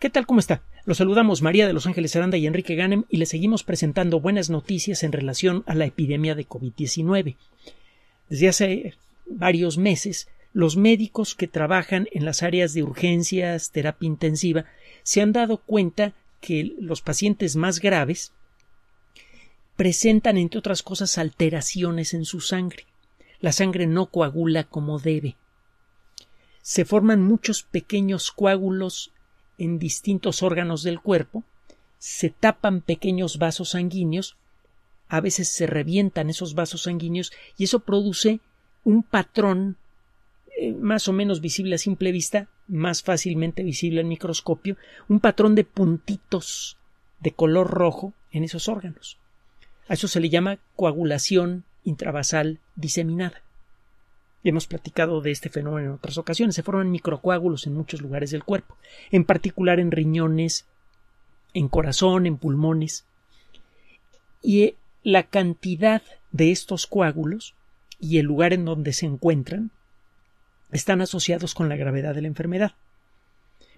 ¿Qué tal? ¿Cómo está? Los saludamos María de Los Ángeles Aranda y Enrique Ganem y les seguimos presentando buenas noticias en relación a la epidemia de COVID-19. Desde hace varios meses, los médicos que trabajan en las áreas de urgencias, terapia intensiva, se han dado cuenta que los pacientes más graves presentan, entre otras cosas, alteraciones en su sangre. La sangre no coagula como debe. Se forman muchos pequeños coágulos en distintos órganos del cuerpo, se tapan pequeños vasos sanguíneos, a veces se revientan esos vasos sanguíneos y eso produce un patrón eh, más o menos visible a simple vista, más fácilmente visible al microscopio, un patrón de puntitos de color rojo en esos órganos. A eso se le llama coagulación intravasal diseminada hemos platicado de este fenómeno en otras ocasiones, se forman microcoágulos en muchos lugares del cuerpo, en particular en riñones, en corazón, en pulmones. Y eh, la cantidad de estos coágulos y el lugar en donde se encuentran están asociados con la gravedad de la enfermedad.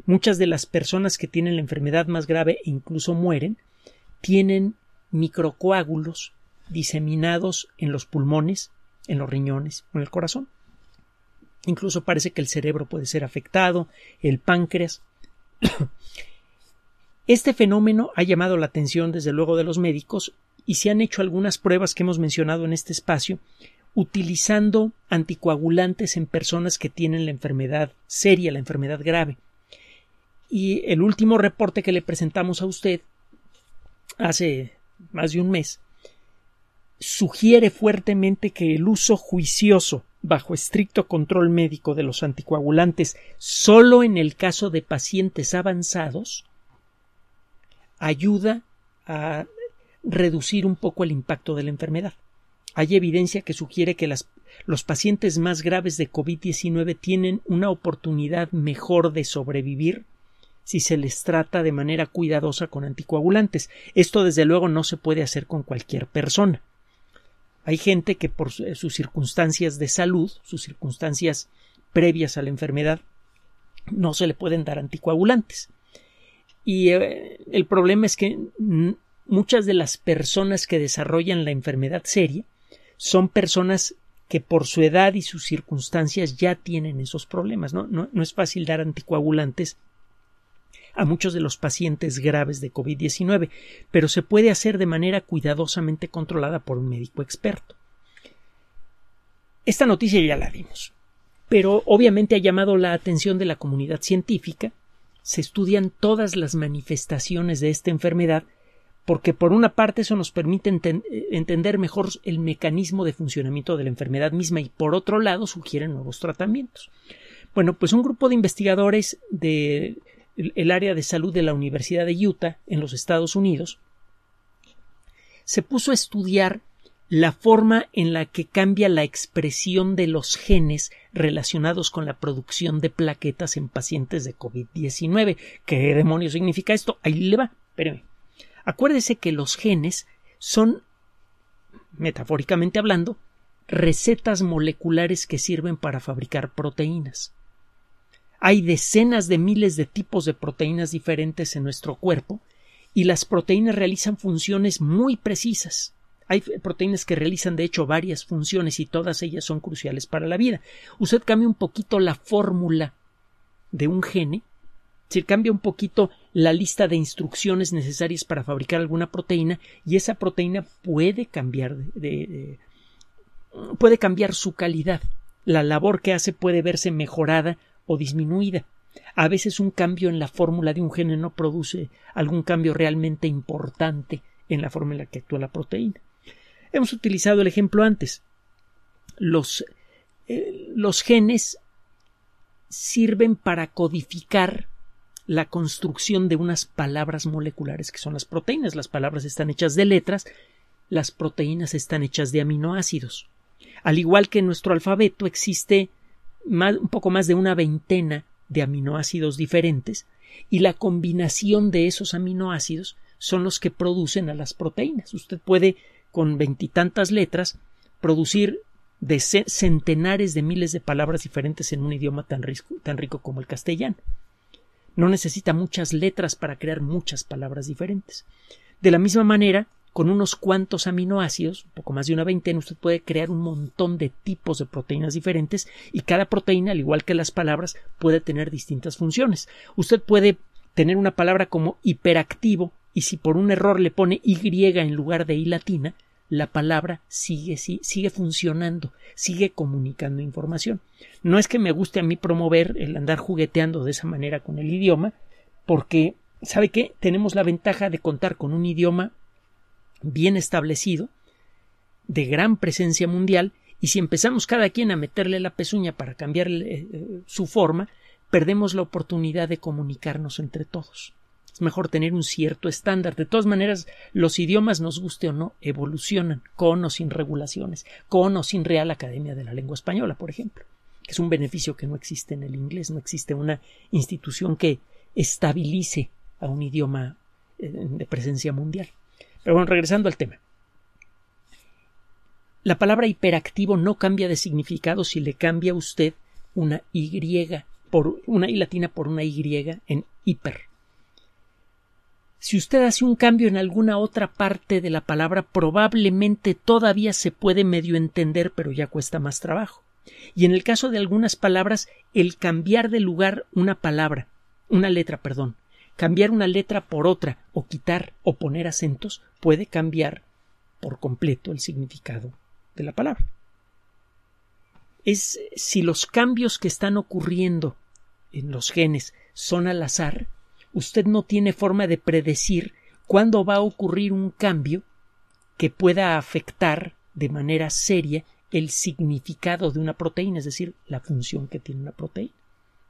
Muchas de las personas que tienen la enfermedad más grave e incluso mueren tienen microcoágulos diseminados en los pulmones, en los riñones o en el corazón. Incluso parece que el cerebro puede ser afectado, el páncreas. Este fenómeno ha llamado la atención desde luego de los médicos y se han hecho algunas pruebas que hemos mencionado en este espacio utilizando anticoagulantes en personas que tienen la enfermedad seria, la enfermedad grave. Y el último reporte que le presentamos a usted hace más de un mes sugiere fuertemente que el uso juicioso bajo estricto control médico de los anticoagulantes solo en el caso de pacientes avanzados ayuda a reducir un poco el impacto de la enfermedad. Hay evidencia que sugiere que los pacientes más graves de COVID-19 tienen una oportunidad mejor de sobrevivir si se les trata de manera cuidadosa con anticoagulantes. Esto desde luego no se puede hacer con cualquier persona. Hay gente que por eh, sus circunstancias de salud, sus circunstancias previas a la enfermedad, no se le pueden dar anticoagulantes. Y eh, el problema es que muchas de las personas que desarrollan la enfermedad seria son personas que por su edad y sus circunstancias ya tienen esos problemas. no es fácil dar anticoagulantes a muchos de los pacientes graves de COVID-19, pero se puede hacer de manera cuidadosamente controlada por un médico experto. Esta noticia ya la dimos, pero obviamente ha llamado la atención de la comunidad científica. Se estudian todas las manifestaciones de esta enfermedad porque por una parte eso nos permite entender mejor el mecanismo de funcionamiento de la enfermedad misma y por otro lado sugieren nuevos tratamientos. Bueno, pues un grupo de investigadores de el área de salud de la Universidad de Utah en los Estados Unidos, se puso a estudiar la forma en la que cambia la expresión de los genes relacionados con la producción de plaquetas en pacientes de COVID-19. ¿Qué demonios significa esto? Ahí le va. Espéreme. Acuérdese que los genes son, metafóricamente hablando, recetas moleculares que sirven para fabricar proteínas. Hay decenas de miles de tipos de proteínas diferentes en nuestro cuerpo y las proteínas realizan funciones muy precisas. Hay proteínas que realizan de hecho varias funciones y todas ellas son cruciales para la vida. Usted cambia un poquito la fórmula de un gene, cambia un poquito la lista de instrucciones necesarias para fabricar alguna proteína y esa proteína puede cambiar de, puede cambiar su calidad. La labor que hace puede verse mejorada o disminuida. A veces un cambio en la fórmula de un gene no produce algún cambio realmente importante en la forma en la que actúa la proteína. Hemos utilizado el ejemplo antes. Los, eh, los genes sirven para codificar la construcción de unas palabras moleculares que son las proteínas. Las palabras están hechas de letras, las proteínas están hechas de aminoácidos. Al igual que en nuestro alfabeto existe un poco más de una veintena de aminoácidos diferentes y la combinación de esos aminoácidos son los que producen a las proteínas. Usted puede, con veintitantas letras, producir centenares de miles de palabras diferentes en un idioma tan rico como el castellano. No necesita muchas letras para crear muchas palabras diferentes. De la misma manera, con unos cuantos aminoácidos, un poco más de una veintena, usted puede crear un montón de tipos de proteínas diferentes y cada proteína, al igual que las palabras, puede tener distintas funciones. Usted puede tener una palabra como hiperactivo y si por un error le pone Y en lugar de I latina, la palabra sigue, sigue funcionando, sigue comunicando información. No es que me guste a mí promover el andar jugueteando de esa manera con el idioma, porque, ¿sabe qué? Tenemos la ventaja de contar con un idioma bien establecido, de gran presencia mundial, y si empezamos cada quien a meterle la pezuña para cambiar eh, eh, su forma, perdemos la oportunidad de comunicarnos entre todos. Es mejor tener un cierto estándar. De todas maneras, los idiomas, nos guste o no, evolucionan con o sin regulaciones, con o sin Real Academia de la Lengua Española, por ejemplo, que es un beneficio que no existe en el inglés, no existe una institución que estabilice a un idioma eh, de presencia mundial. Pero eh, bueno, regresando al tema. La palabra hiperactivo no cambia de significado si le cambia usted una Y por una I latina por una Y en hiper. Si usted hace un cambio en alguna otra parte de la palabra, probablemente todavía se puede medio entender, pero ya cuesta más trabajo. Y en el caso de algunas palabras, el cambiar de lugar una palabra, una letra, perdón, cambiar una letra por otra o quitar o poner acentos puede cambiar por completo el significado de la palabra. Es si los cambios que están ocurriendo en los genes son al azar, usted no tiene forma de predecir cuándo va a ocurrir un cambio que pueda afectar de manera seria el significado de una proteína, es decir, la función que tiene una proteína.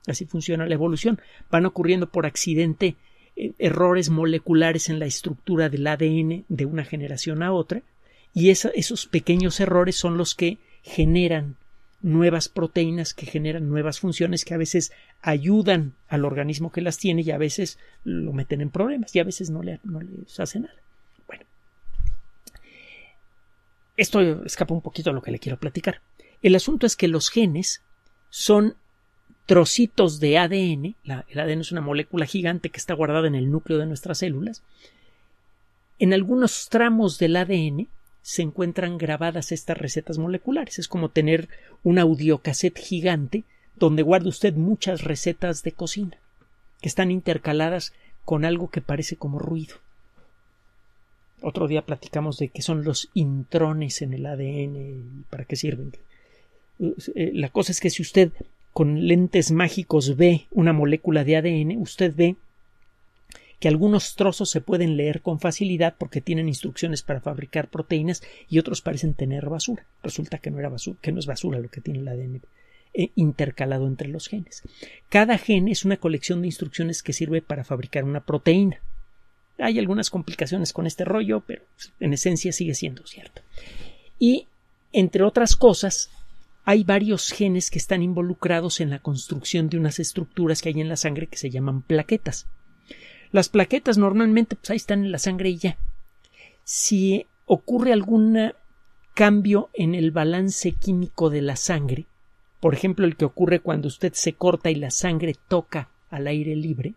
Así funciona la evolución. Van ocurriendo por accidente eh, errores moleculares en la estructura del ADN de una generación a otra y esos pequeños errores son los que generan nuevas proteínas que generan nuevas funciones que a veces ayudan al organismo que las tiene y a veces lo meten en problemas y a veces no, no les hace nada. Bueno, esto escapa un poquito a lo que le quiero platicar. El asunto es que los genes son trocitos de ADN, el ADN es una molécula gigante que está guardada en el núcleo de nuestras células, en algunos tramos del ADN se encuentran grabadas estas recetas moleculares. Es como tener un audiocaset gigante donde guarda usted muchas recetas de cocina, que están intercaladas con algo que parece como ruido. Otro día platicamos de qué son los intrones en el ADN y para qué sirven. Eh, eh, la cosa es que si usted con lentes mágicos ve una molécula de ADN, usted ve que algunos trozos se pueden leer con facilidad porque tienen instrucciones para fabricar proteínas y otros parecen tener basura. Resulta que no, basura, que no es basura lo que tiene el ADN eh, intercalado entre los genes. Cada gen es una colección de instrucciones que sirve para fabricar una proteína. Hay algunas complicaciones con este rollo, pero en esencia sigue siendo cierto. Y, entre otras cosas, hay varios genes que están involucrados en la construcción de unas estructuras que hay en la sangre que se llaman plaquetas. Las plaquetas normalmente pues ahí están en la sangre y ya. Si ocurre algún cambio en el balance químico de la sangre, por ejemplo el que ocurre cuando usted se corta y la sangre toca al aire libre,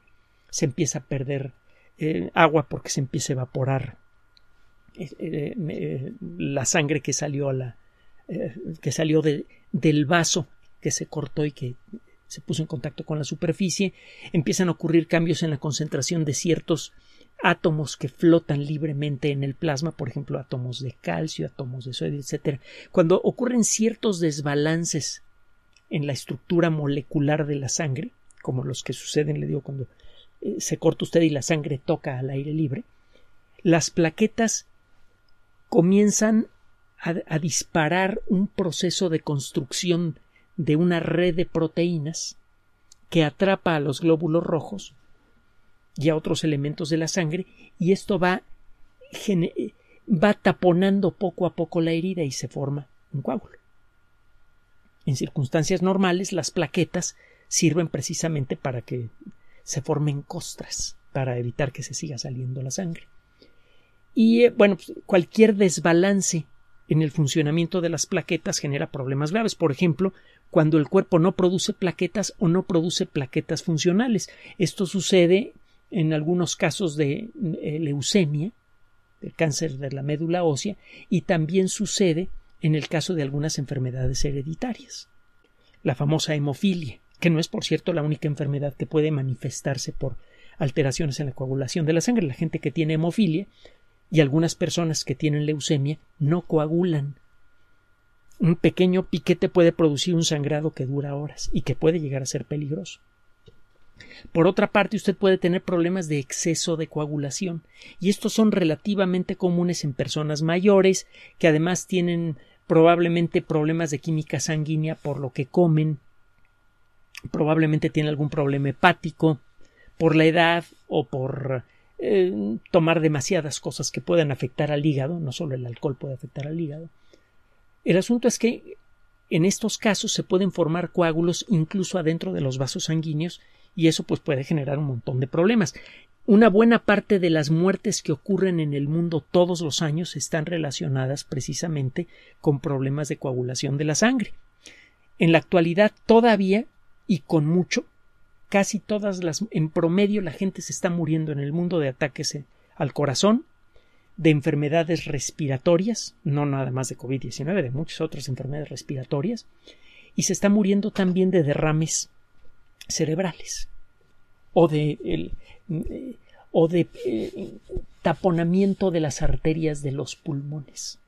se empieza a perder eh, agua porque se empieza a evaporar eh, eh, la sangre que salió a la, eh, que salió del vaso que se cortó y que se puso en contacto con la superficie, empiezan a ocurrir cambios en la concentración de ciertos átomos que flotan libremente en el plasma, por ejemplo, átomos de calcio, átomos de sodio, etc. Cuando ocurren ciertos desbalances en la estructura molecular de la sangre, como los que suceden, le digo, cuando eh, se corta usted y la sangre toca al aire libre, las plaquetas comienzan a, disparar un proceso de construcción de una red de proteínas que atrapa a los glóbulos rojos y a otros elementos de la sangre y esto va, va taponando poco a poco la herida y se forma un coágulo. En circunstancias normales las plaquetas sirven precisamente para que se formen costras para evitar que se siga saliendo la sangre. Y eh, bueno, pues, cualquier desbalance en el funcionamiento de las plaquetas genera problemas graves. Por ejemplo, cuando el cuerpo no produce plaquetas o no produce plaquetas funcionales. Esto sucede en algunos casos de eh, leucemia, del cáncer de la médula ósea, y también sucede en el caso de algunas enfermedades hereditarias. La famosa hemofilia, que no es, por cierto, la única enfermedad que puede manifestarse por alteraciones en la coagulación de la sangre. La gente que tiene hemofilia y algunas personas que tienen leucemia no coagulan. Un pequeño piquete puede producir un sangrado que dura horas y que puede llegar a ser peligroso. Por otra parte, usted puede tener problemas de exceso de coagulación, y estos son relativamente comunes en personas mayores que además tienen probablemente problemas de química sanguínea por lo que comen, probablemente tiene algún problema hepático, por la edad o por eh, tomar demasiadas cosas que puedan afectar al hígado, no solo el alcohol puede afectar al hígado. El asunto es que en estos casos se pueden formar coágulos incluso adentro de los vasos sanguíneos y eso pues puede generar un montón de problemas. Una buena parte de las muertes que ocurren en el mundo todos los años están relacionadas precisamente con problemas de coagulación de la sangre. En la actualidad todavía y con mucho casi todas las, en promedio la gente se está muriendo en el mundo de ataques al corazón, de enfermedades respiratorias, no nada más de COVID-19, de muchas otras enfermedades respiratorias, y se está muriendo también de derrames cerebrales o de, eh, o de eh, taponamiento de las arterias de los pulmones.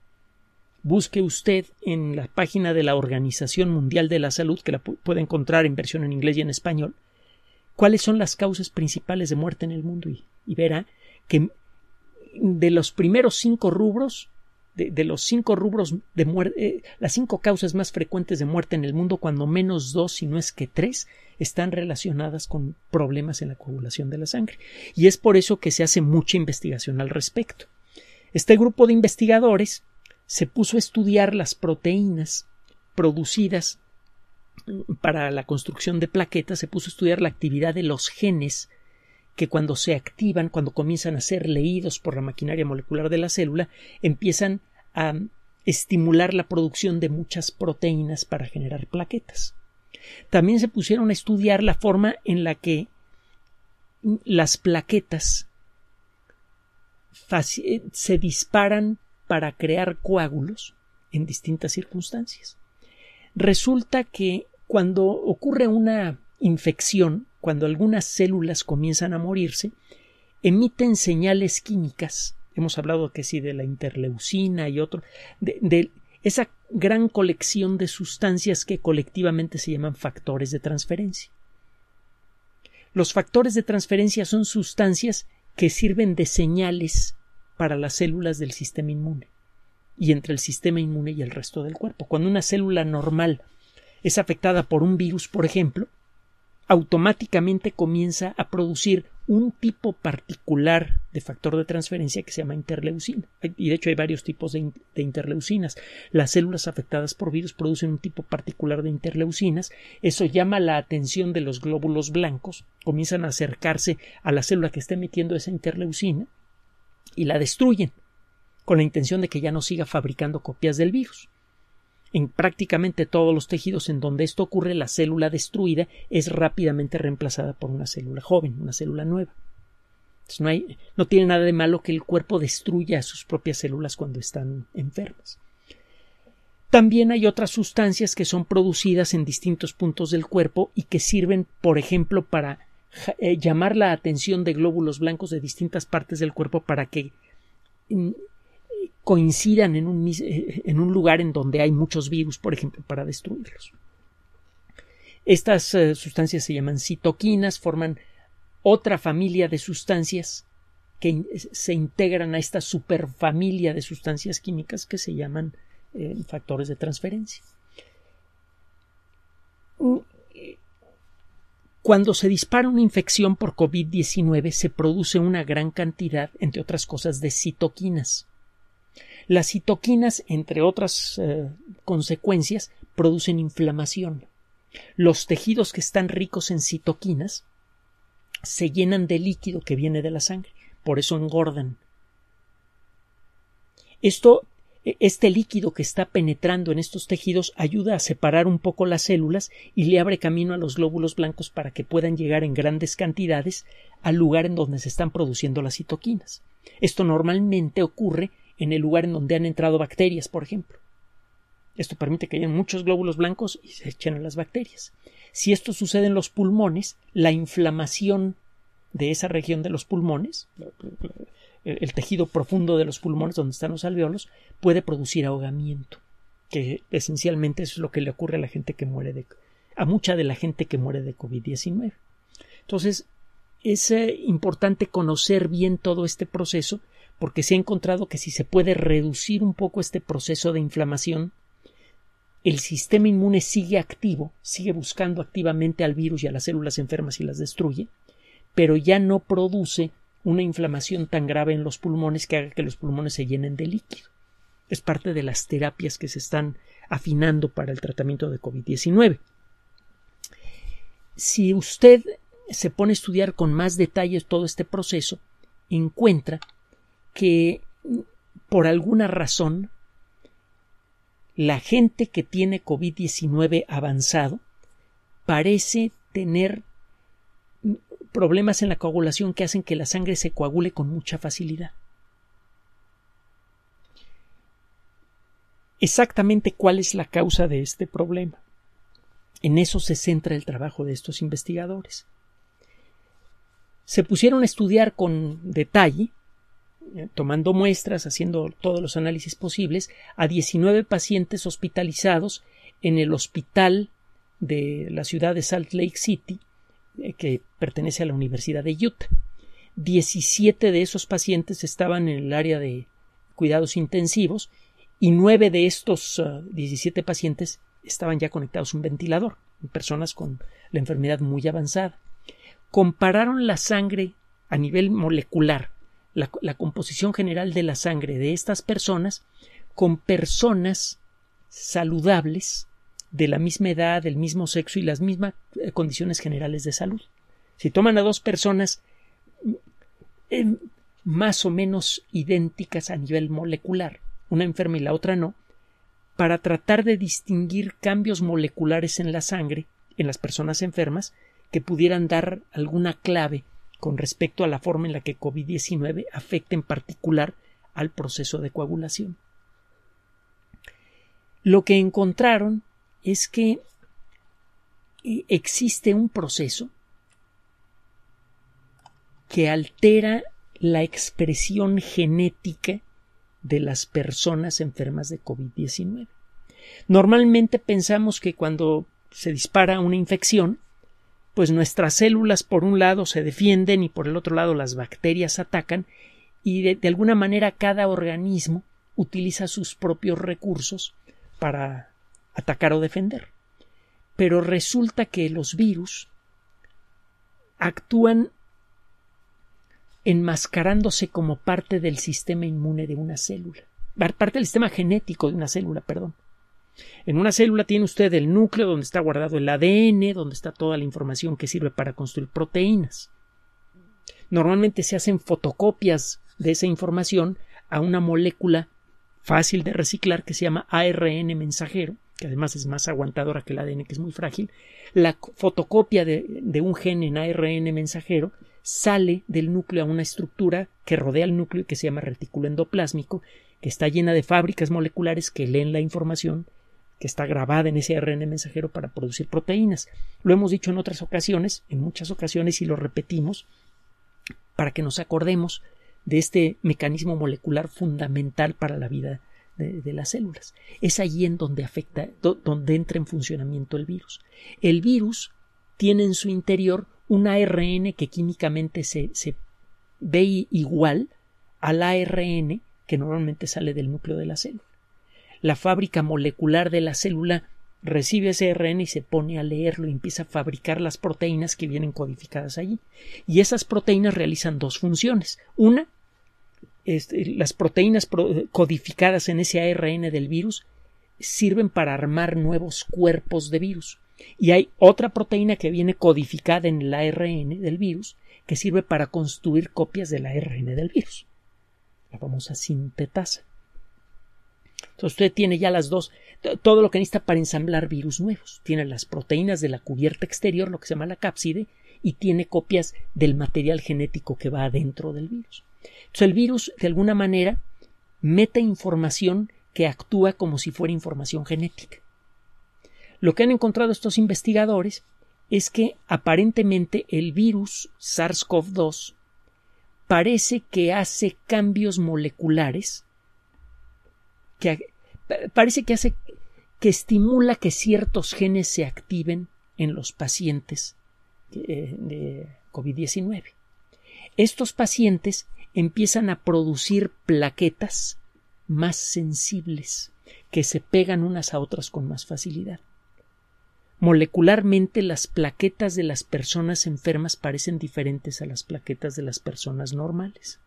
Busque usted en la página de la Organización Mundial de la Salud, que la puede encontrar en versión en inglés y en español, cuáles son las causas principales de muerte en el mundo y, verá que de los primeros cinco rubros, de, los cinco rubros de muerte, eh, las cinco causas más frecuentes de muerte en el mundo, cuando menos dos, si no es que tres, están relacionadas con problemas en la coagulación de la sangre. Y es por eso que se hace mucha investigación al respecto. Este grupo de investigadores se puso a estudiar las proteínas producidas para la construcción de plaquetas se puso a estudiar la actividad de los genes que cuando se activan, cuando comienzan a ser leídos por la maquinaria molecular de la célula, empiezan a estimular la producción de muchas proteínas para generar plaquetas. También se pusieron a estudiar la forma en la que las plaquetas eh, se disparan para crear coágulos en distintas circunstancias. Resulta que cuando ocurre una infección, cuando algunas células comienzan a morirse, emiten señales químicas. Hemos hablado que sí de la interleucina y otro, de, de esa gran colección de sustancias que colectivamente se llaman factores de transferencia. Los factores de transferencia son sustancias que sirven de señales para las células del sistema inmune y entre el sistema inmune y el resto del cuerpo. Cuando una célula normal es afectada por un virus, por ejemplo, automáticamente comienza a producir un tipo particular de factor de transferencia que se llama interleucina. Y de hecho hay varios tipos de, interleucinas. Las células afectadas por virus producen un tipo particular de interleucinas. Eso llama la atención de los glóbulos blancos. Comienzan a acercarse a la célula que está emitiendo esa interleucina y la destruyen con la intención de que ya no siga fabricando copias del virus. En prácticamente todos los tejidos en donde esto ocurre, la célula destruida es rápidamente reemplazada por una célula joven, una célula nueva. no, no tiene nada de malo que el cuerpo destruya a sus propias células cuando están enfermas. También hay otras sustancias que son producidas en distintos puntos del cuerpo y que sirven, por ejemplo, para eh, llamar la atención de glóbulos blancos de distintas partes del cuerpo para que mm, coincidan eh, eh, en un, lugar en donde hay muchos virus, por ejemplo, para destruirlos. Estas eh, sustancias se llaman citoquinas, forman otra familia de sustancias que se integran a esta superfamilia de sustancias químicas que se llaman factores de transferencia. Mm, cuando se dispara una infección por COVID-19 se produce una gran cantidad, entre otras cosas, de citoquinas. Las citoquinas, entre otras eh, consecuencias, producen inflamación. Los tejidos que están ricos en citoquinas se llenan de líquido que viene de la sangre, por eso engordan. Esto, e, este líquido que está penetrando en estos tejidos ayuda a separar un poco las células y le abre camino a los glóbulos blancos para que puedan llegar en grandes cantidades al lugar en donde se están produciendo las citoquinas. Esto normalmente ocurre en el lugar en donde han entrado bacterias, por ejemplo. Esto permite que hayan muchos glóbulos blancos y se echen a las bacterias. Si esto sucede en los pulmones, la inflamación de esa región de los pulmones, el tejido profundo de los pulmones donde están los alveolos, puede producir ahogamiento, que esencialmente es lo que le ocurre a la gente que muere de a mucha de la gente que muere de COVID-19. Entonces, es eh, importante conocer bien todo este proceso porque se ha encontrado que si se puede reducir un poco este proceso de inflamación, el sistema inmune sigue activo, sigue buscando activamente al virus y a las células enfermas y las destruye, pero ya no produce una inflamación tan grave en los pulmones que haga que los pulmones se llenen de líquido. Es parte de las terapias que se están afinando para el tratamiento de COVID-19. Si usted se pone a estudiar con más detalle todo este proceso, encuentra que por alguna razón la gente que tiene COVID-19 avanzado parece tener problemas en la coagulación que hacen que la sangre se coagule con mucha facilidad. Exactamente cuál es la causa de este problema. En eso se centra el trabajo de estos investigadores. Se pusieron a estudiar con detalle tomando muestras, haciendo todos los análisis posibles, a 19 pacientes hospitalizados en el hospital de la ciudad de Salt Lake City, eh, que pertenece a la Universidad de Utah. 17 de esos pacientes estaban en el área de cuidados intensivos y 9 de estos 17 eh, pacientes estaban ya conectados a un ventilador, personas con la enfermedad muy avanzada. Compararon la sangre a nivel molecular la, composición general de la sangre de estas personas con personas saludables de la misma edad, del mismo sexo y las mismas eh, condiciones generales de salud. Si toman a dos personas eh, más o menos idénticas a nivel molecular, una enferma y la otra no, para tratar de distinguir cambios moleculares en la sangre en las personas enfermas que pudieran dar alguna clave con respecto a la forma en la que COVID-19 afecta en particular al proceso de coagulación. Lo que encontraron es que eh, existe un proceso que altera la expresión genética de las personas enfermas de COVID-19. Normalmente pensamos que cuando se dispara una infección, pues nuestras células por un lado se defienden y por el otro lado las bacterias atacan y de, alguna manera cada organismo utiliza sus propios recursos para atacar o defender. Pero resulta que los virus actúan enmascarándose como parte del sistema inmune de una célula, parte del sistema genético de una célula, perdón. En una célula tiene usted el núcleo donde está guardado el ADN, donde está toda la información que sirve para construir proteínas. Normalmente se hacen fotocopias de esa información a una molécula fácil de reciclar que se llama ARN mensajero, que además es más aguantadora que el ADN, que es muy frágil. La fotocopia de, un gen en ARN mensajero sale del núcleo a una estructura que rodea el núcleo y que se llama retículo endoplásmico, que está llena de fábricas moleculares que leen la información está grabada en ese ARN mensajero para producir proteínas. Lo hemos dicho en otras ocasiones, en muchas ocasiones y lo repetimos, para que nos acordemos de este mecanismo molecular fundamental para la vida de, las células. Es allí en donde afecta, donde entra en funcionamiento el virus. El virus tiene en su interior un ARN que químicamente se, se ve igual al ARN que normalmente sale del núcleo de la célula la fábrica molecular de la célula recibe ese ARN y se pone a leerlo y empieza a fabricar las proteínas que vienen codificadas allí. Y esas proteínas realizan dos funciones. Una, este, las proteínas codificadas en ese ARN del virus sirven para armar nuevos cuerpos de virus. Y hay otra proteína que viene codificada en el ARN del virus que sirve para construir copias del ARN del virus. La famosa sintetasa. Entonces usted tiene ya las dos, todo lo que necesita para ensamblar virus nuevos. Tiene las proteínas de la cubierta exterior, lo que se llama la cápside, y tiene copias del material genético que va adentro del virus. Entonces el virus, de alguna manera, mete información que actúa como si fuera información genética. Lo que han encontrado estos investigadores es que aparentemente el virus SARS-CoV-2 parece que hace cambios moleculares que parece que hace que estimula que ciertos genes se activen en los pacientes eh, de COVID-19. Estos pacientes empiezan a producir plaquetas más sensibles que se pegan unas a otras con más facilidad. Molecularmente las plaquetas de las personas enfermas parecen diferentes a las plaquetas de las personas normales.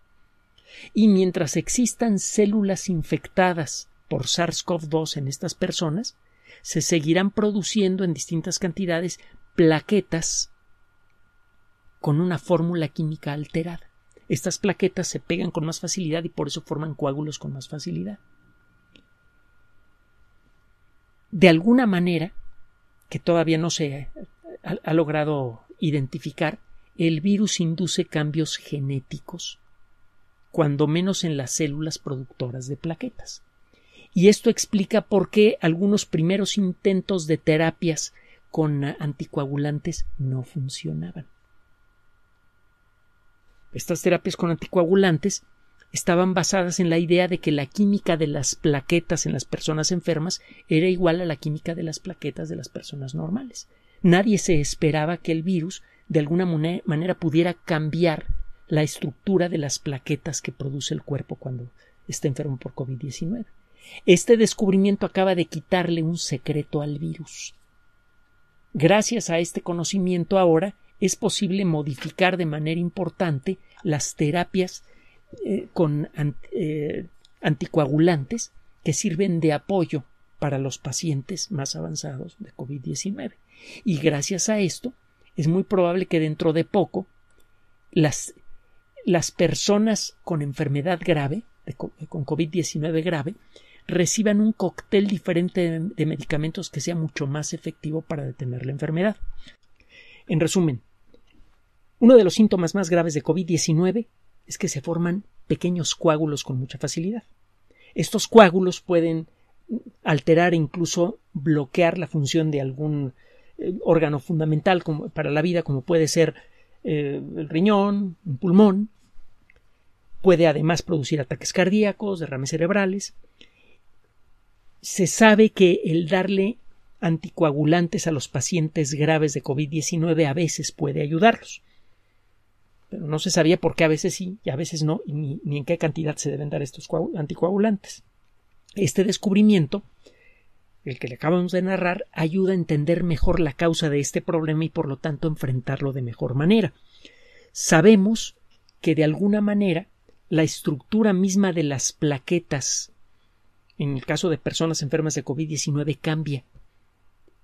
Y mientras existan células infectadas por SARS-CoV-2 en estas personas, se seguirán produciendo en distintas cantidades plaquetas con una fórmula química alterada. Estas plaquetas se pegan con más facilidad y por eso forman coágulos con más facilidad. De alguna manera, que todavía no se ha, ha logrado identificar, el virus induce cambios genéticos cuando menos en las células productoras de plaquetas. Y esto explica por qué algunos primeros intentos de terapias con eh, anticoagulantes no funcionaban. Estas terapias con anticoagulantes estaban basadas en la idea de que la química de las plaquetas en las personas enfermas era igual a la química de las plaquetas de las personas normales. Nadie se esperaba que el virus de alguna manera pudiera cambiar la estructura de las plaquetas que produce el cuerpo cuando está enfermo por COVID-19. Este descubrimiento acaba de quitarle un secreto al virus. Gracias a este conocimiento ahora es posible modificar de manera importante las terapias eh, con eh, anticoagulantes que sirven de apoyo para los pacientes más avanzados de COVID-19. Y gracias a esto, es muy probable que dentro de poco las las personas con enfermedad grave, eh, con COVID-19 grave, reciban un cóctel diferente de medicamentos que sea mucho más efectivo para detener la enfermedad. En resumen, uno de los síntomas más graves de COVID-19 es que se forman pequeños coágulos con mucha facilidad. Estos coágulos pueden alterar e incluso bloquear la función de algún eh, órgano fundamental para la vida, como puede ser eh, el riñón, un pulmón, Puede además producir ataques cardíacos, derrames cerebrales. Se sabe que el darle anticoagulantes a los pacientes graves de COVID-19 a veces puede ayudarlos. Pero no se sabía por qué a veces sí y a veces no, ni, ni en qué cantidad se deben dar estos anticoagulantes. Este descubrimiento, el que le acabamos de narrar, ayuda a entender mejor la causa de este problema y por lo tanto enfrentarlo de mejor manera. Sabemos que de alguna manera la estructura misma de las plaquetas, en el caso de personas enfermas de COVID-19, cambia.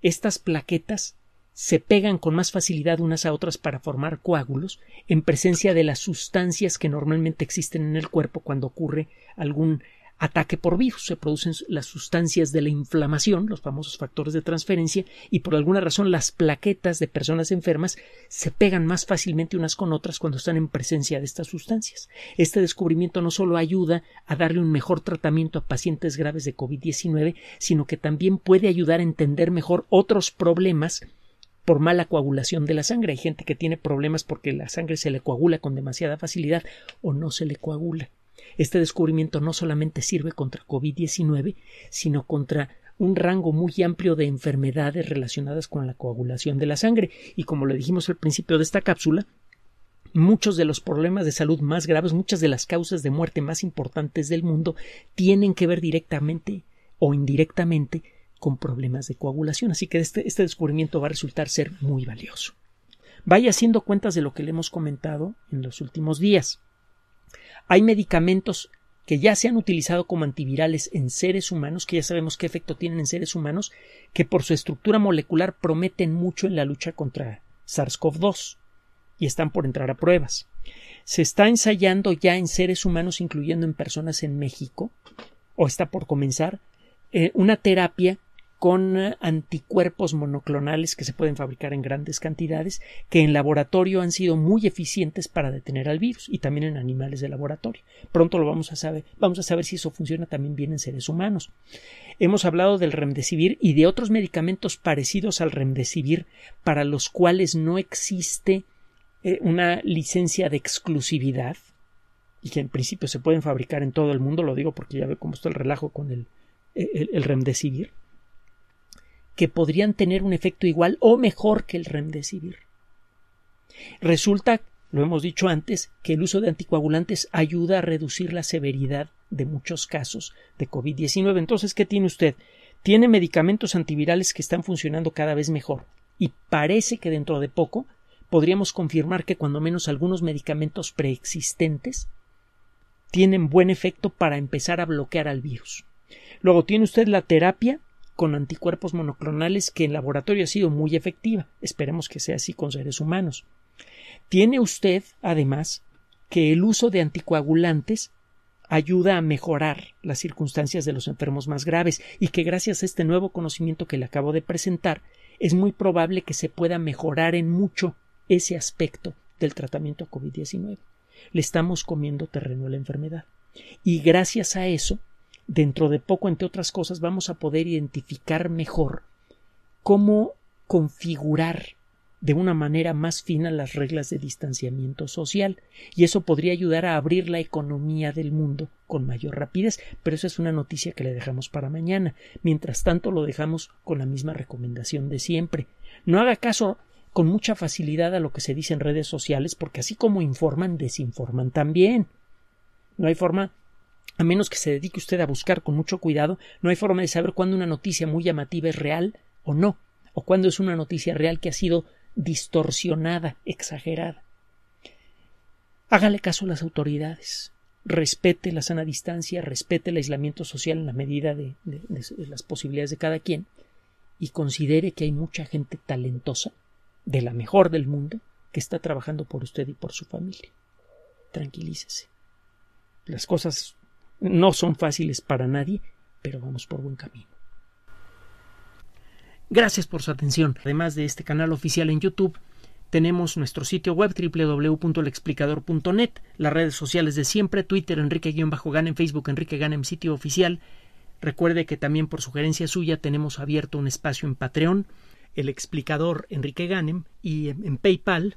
Estas plaquetas se pegan con más facilidad unas a otras para formar coágulos en presencia de las sustancias que normalmente existen en el cuerpo cuando ocurre algún ataque por virus. Se producen las sustancias de la inflamación, los famosos factores de transferencia, y por alguna razón las plaquetas de personas enfermas se pegan más fácilmente unas con otras cuando están en presencia de estas sustancias. Este descubrimiento no solo ayuda a darle un mejor tratamiento a pacientes graves de COVID-19, sino que también puede ayudar a entender mejor otros problemas por mala coagulación de la sangre. Hay gente que tiene problemas porque la sangre se le coagula con demasiada facilidad o no se le coagula. Este descubrimiento no solamente sirve contra COVID-19, sino contra un rango muy amplio de enfermedades relacionadas con la coagulación de la sangre. Y como lo dijimos al principio de esta cápsula, muchos de los problemas de salud más graves, muchas de las causas de muerte más importantes del mundo tienen que ver directamente o indirectamente con problemas de coagulación. Así que este, este descubrimiento va a resultar ser muy valioso. Vaya haciendo cuentas de lo que le hemos comentado en los últimos días. Hay medicamentos que ya se han utilizado como antivirales en seres humanos, que ya sabemos qué efecto tienen en seres humanos, que por su estructura molecular prometen mucho en la lucha contra SARS-CoV-2 y están por entrar a pruebas. Se está ensayando ya en seres humanos, incluyendo en personas en México, o está por comenzar, eh, una terapia con eh, anticuerpos monoclonales que se pueden fabricar en grandes cantidades, que en laboratorio han sido muy eficientes para detener al virus y también en animales de laboratorio. Pronto lo vamos a saber, vamos a saber si eso funciona también bien en seres humanos. Hemos hablado del remdesivir y de otros medicamentos parecidos al remdesivir para los cuales no existe eh, una licencia de exclusividad y que en principio se pueden fabricar en todo el mundo, lo digo porque ya ve cómo está el relajo con el, eh, el, el remdesivir que podrían tener un efecto igual o mejor que el remdesivir. Resulta, lo hemos dicho antes, que el uso de anticoagulantes ayuda a reducir la severidad de muchos casos de COVID-19. Entonces, ¿qué tiene usted? Tiene medicamentos antivirales que están funcionando cada vez mejor y parece que dentro de poco podríamos confirmar que cuando menos algunos medicamentos preexistentes tienen buen efecto para empezar a bloquear al virus. Luego tiene usted la terapia con anticuerpos monoclonales que en laboratorio ha sido muy efectiva. Esperemos que sea así con seres humanos. Tiene usted, además, que el uso de anticoagulantes ayuda a mejorar las circunstancias de los enfermos más graves y que gracias a este nuevo conocimiento que le acabo de presentar es muy probable que se pueda mejorar en mucho ese aspecto del tratamiento a COVID-19. Le estamos comiendo terreno a la enfermedad. Y gracias a eso, dentro de poco, entre otras cosas, vamos a poder identificar mejor cómo configurar de una manera más fina las reglas de distanciamiento social, y eso podría ayudar a abrir la economía del mundo con mayor rapidez, pero esa es una noticia que le dejamos para mañana. Mientras tanto, lo dejamos con la misma recomendación de siempre. No haga caso con mucha facilidad a lo que se dice en redes sociales, porque así como informan, desinforman también. No hay forma a menos que se dedique usted a buscar con mucho cuidado, no hay forma de saber cuándo una noticia muy llamativa es real o no, o cuándo es una noticia real que ha sido distorsionada, exagerada. Hágale caso a las autoridades, respete la sana distancia, respete el aislamiento social en la medida de, las posibilidades de cada quien, y considere que hay mucha gente talentosa, de la mejor del mundo, que está trabajando por usted y por su familia. Tranquilícese. Las cosas no son fáciles para nadie, pero vamos por buen camino. Gracias por su atención. Además de este canal oficial en YouTube, tenemos nuestro sitio web www.lexplicador.net, las redes sociales de siempre, Twitter enrique ganem en Facebook Enrique Ganem, sitio oficial. Recuerde que también por sugerencia suya tenemos abierto un espacio en Patreon, el explicador Enrique Ganem y en PayPal